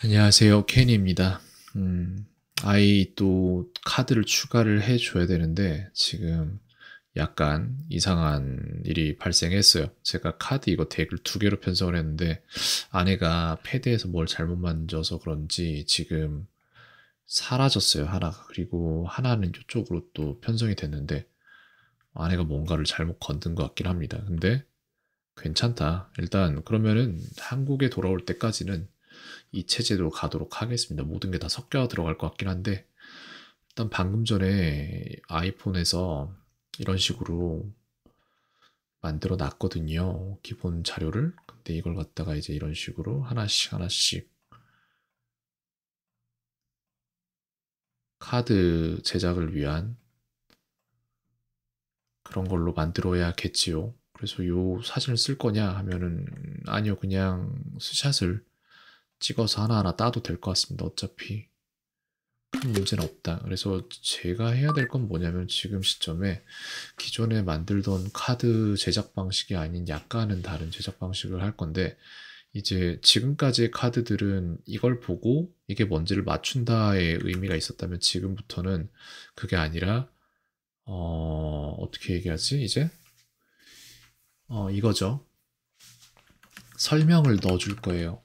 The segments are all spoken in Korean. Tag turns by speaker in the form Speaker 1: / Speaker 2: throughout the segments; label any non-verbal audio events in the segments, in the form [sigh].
Speaker 1: 안녕하세요. 켄입니다. 음, 아이 또 카드를 추가를 해줘야 되는데 지금 약간 이상한 일이 발생했어요. 제가 카드 이거 덱을 두 개로 편성을 했는데 아내가 패드에서 뭘 잘못 만져서 그런지 지금 사라졌어요. 하나가. 그리고 하나는 이쪽으로 또 편성이 됐는데 아내가 뭔가를 잘못 건든 것 같긴 합니다. 근데 괜찮다. 일단 그러면은 한국에 돌아올 때까지는 이 체제로 가도록 하겠습니다. 모든 게 다 섞여 들어갈 것 같긴 한데 일단 방금 전에 아이폰에서 이런 식으로 만들어 놨거든요. 기본 자료를. 근데 이걸 갖다가 이제 이런 식으로 하나씩 하나씩 카드 제작을 위한 그런 걸로 만들어야겠지요. 그래서 요 사진을 쓸 거냐 하면은 아니요 그냥 스샷을 찍어서 하나하나 따도 될 것 같습니다. 어차피 큰 문제는 없다. 그래서 제가 해야 될 건 뭐냐면 지금 시점에 기존에 만들던 카드 제작 방식이 아닌 약간은 다른 제작 방식을 할 건데 이제 지금까지의 카드들은 이걸 보고 이게 뭔지를 맞춘다의 의미가 있었다면 지금부터는 그게 아니라 어, 어떻게 얘기하지 이제 어, 이거죠 설명을 넣어줄 거예요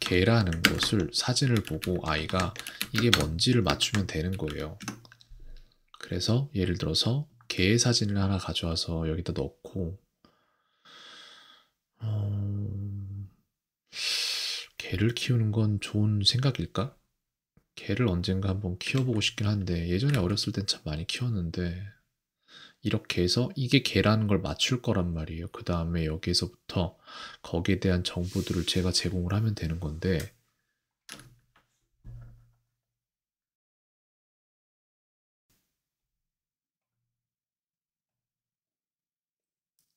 Speaker 1: 개라는 것을 사진을 보고 아이가 이게 뭔지를 맞추면 되는 거예요. 그래서 예를 들어서 개의 사진을 하나 가져와서 여기다 넣고 어, 개를 키우는 건 좋은 생각일까? 개를 언젠가 한번 키워보고 싶긴 한데 예전에 어렸을 땐 참 많이 키웠는데 이렇게 해서 이게 개라는 걸 맞출 거란 말이에요. 그 다음에 여기에서부터 거기에 대한 정보들을 제가 제공을 하면 되는 건데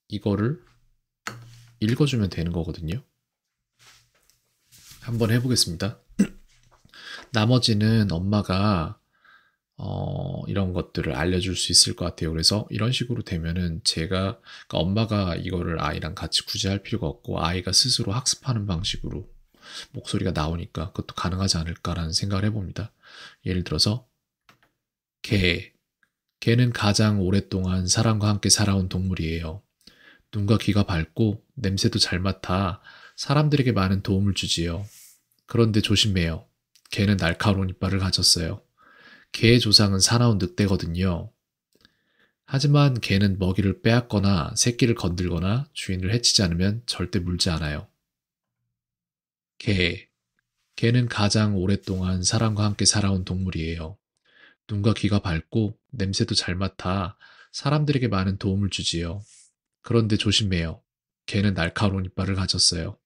Speaker 1: 이거를 읽어주면 되는 거거든요. 한번 해보겠습니다. [clears throat] 나머지는 엄마가 어, 이런 것들을 알려줄 수 있을 것 같아요. 그래서 이런 식으로 되면은 제가, 그러니까 엄마가 이거를 아이랑 같이 굳이 할 필요가 없고 아이가 스스로 학습하는 방식으로 목소리가 나오니까 그것도 가능하지 않을까라는 생각을 해봅니다. 예를 들어서, 개. 개는 가장 오랫동안 사람과 함께 살아온 동물이에요. 눈과 귀가 밝고 냄새도 잘 맡아 사람들에게 많은 도움을 주지요. 그런데 조심해요. 개는 날카로운 이빨을 가졌어요. 개의 조상은 사나운 늑대거든요. 하지만 개는 먹이를 빼앗거나 새끼를 건들거나 주인을 해치지 않으면 절대 물지 않아요. 개. 개는 가장 오랫동안 사람과 함께 살아온 동물이에요. 눈과 귀가 밝고 냄새도 잘 맡아 사람들에게 많은 도움을 주지요. 그런데 조심해요. 개는 날카로운 이빨을 가졌어요.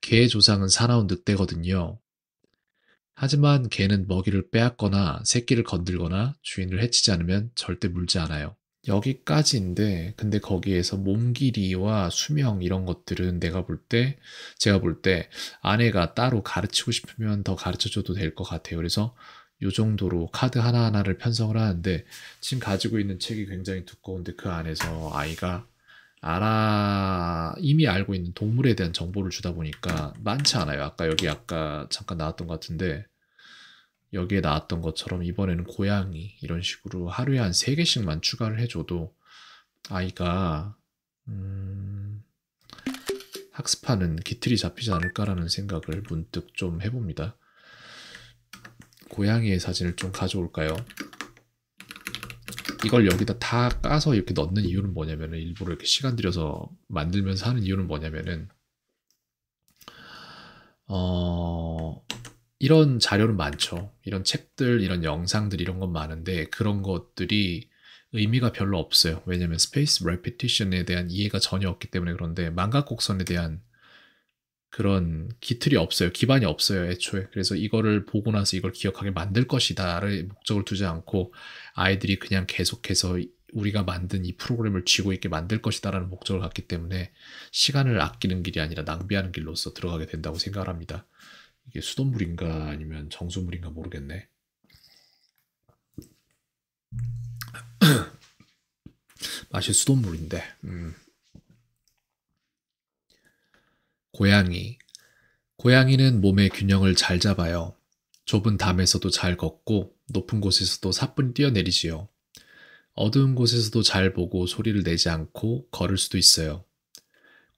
Speaker 1: 개의 조상은 사나운 늑대거든요. 하지만 개는 먹이를 빼앗거나 새끼를 건들거나 주인을 해치지 않으면 절대 물지 않아요. 여기까지인데 근데 거기에서 몸 길이와 수명 이런 것들은 내가 볼 때 제가 볼 때 아내가 따로 가르치고 싶으면 더 가르쳐 줘도 될 것 같아요. 그래서 요 정도로 카드 하나하나를 편성을 하는데 지금 가지고 있는 책이 굉장히 두꺼운데 그 안에서 아이가 알아 이미 알고 있는 동물에 대한 정보를 주다 보니까 많지 않아요. 아까 여기 아까 잠깐 나왔던 것 같은데 여기에 나왔던 것처럼 이번에는 고양이 이런 식으로 하루에 한 3개씩만 추가를 해줘도 아이가 음, 학습하는 기틀이 잡히지 않을까라는 생각을 문득 좀 해봅니다. 고양이의 사진을 좀 가져올까요? 이걸 여기다 다 까서 이렇게 넣는 이유는 뭐냐면은 일부러 이렇게 시간 들여서 만들면서 하는 이유는 뭐냐면은 어 이런 자료는 많죠. 이런 책들, 이런 영상들 이런 건 많은데 그런 것들이 의미가 별로 없어요. 왜냐면 스페이스 레피티션에 대한 이해가 전혀 없기 때문에 그런데 망각곡선에 대한 그런 기틀이 없어요. 기반이 없어요, 애초에. 그래서 이거를 보고 나서 이걸 기억하게 만들 것이다를 목적을 두지 않고 아이들이 그냥 계속해서 우리가 만든 이 프로그램을 쥐고 있게 만들 것이다라는 목적을 갖기 때문에 시간을 아끼는 길이 아니라 낭비하는 길로서 들어가게 된다고 생각을 합니다. 이게 수돗물인가 아니면 정수물인가 모르겠네. 마실 [clears throat] 수돗물인데. 음. 고양이. 고양이는 몸의 균형을 잘 잡아요. 좁은 담에서도 잘 걷고 높은 곳에서도 사뿐히 뛰어내리지요. 어두운 곳에서도 잘 보고 소리를 내지 않고 걸을 수도 있어요.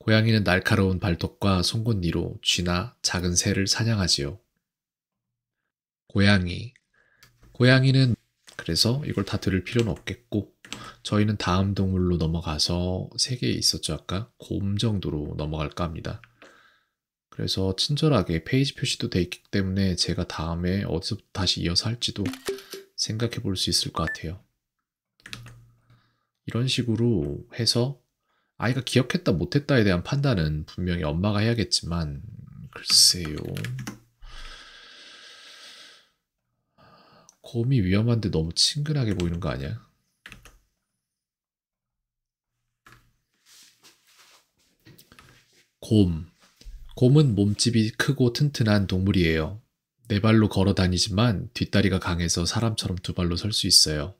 Speaker 1: 고양이는 날카로운 발톱과 송곳니로 쥐나 작은 새를 사냥하지요. 고양이. 고양이는 그래서 이걸 다 들을 필요는 없겠고 저희는 다음 동물로 넘어가서 세개 있었죠 아까 곰 정도로 넘어갈까 합니다. 그래서 친절하게 페이지 표시도 돼 있기 때문에 제가 다음에 어디서 다시 이어서 할지도 생각해 볼 수 있을 것 같아요. 이런 식으로 해서 아이가 기억했다 못했다에 대한 판단은 분명히 엄마가 해야겠지만 글쎄요. 곰이 위험한데 너무 친근하게 보이는 거 아니야? 곰 곰은 몸집이 크고 튼튼한 동물이에요. 네 발로 걸어 다니지만 뒷다리가 강해서 사람처럼 두 발로 설 수 있어요.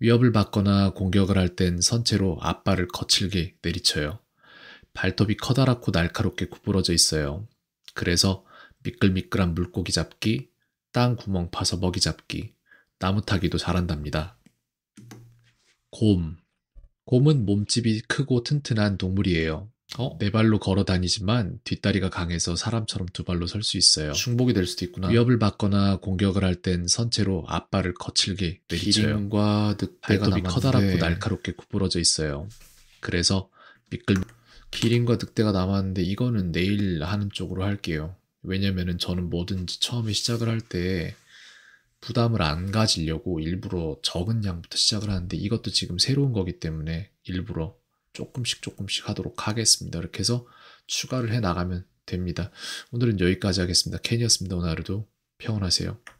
Speaker 1: 위협을 받거나 공격을 할 땐 선체로 앞발을 거칠게 내리쳐요. 발톱이 커다랗고 날카롭게 구부러져 있어요. 그래서 미끌미끌한 물고기 잡기, 땅 구멍 파서 먹이 잡기, 나무 타기도 잘한답니다. 곰. 곰은 몸집이 크고 튼튼한 동물이에요. 어? 네 발로 걸어 다니지만 뒷다리가 강해서 사람처럼 두 발로 설 수 있어요. 충복이 될 수도 있구나. 위협을 받거나 공격을 할 땐 선체로 앞발을 거칠게 내리쳐 기린과 늑대가 발톱 커다랗고 날카롭게 구부러져 있어요. 그래서 미끌 기린과 늑대가 남았는데 이거는 내일 하는 쪽으로 할게요. 왜냐면은 저는 뭐든지 처음에 시작을 할 때 부담을 안 가지려고 일부러 적은 양부터 시작을 하는데 이것도 지금 새로운 거기 때문에 일부러 조금씩 조금씩 하도록 하겠습니다. 이렇게 해서 추가를 해 나가면 됩니다. 오늘은 여기까지 하겠습니다. 캔이었습니다. 오늘 하루도 평온하세요.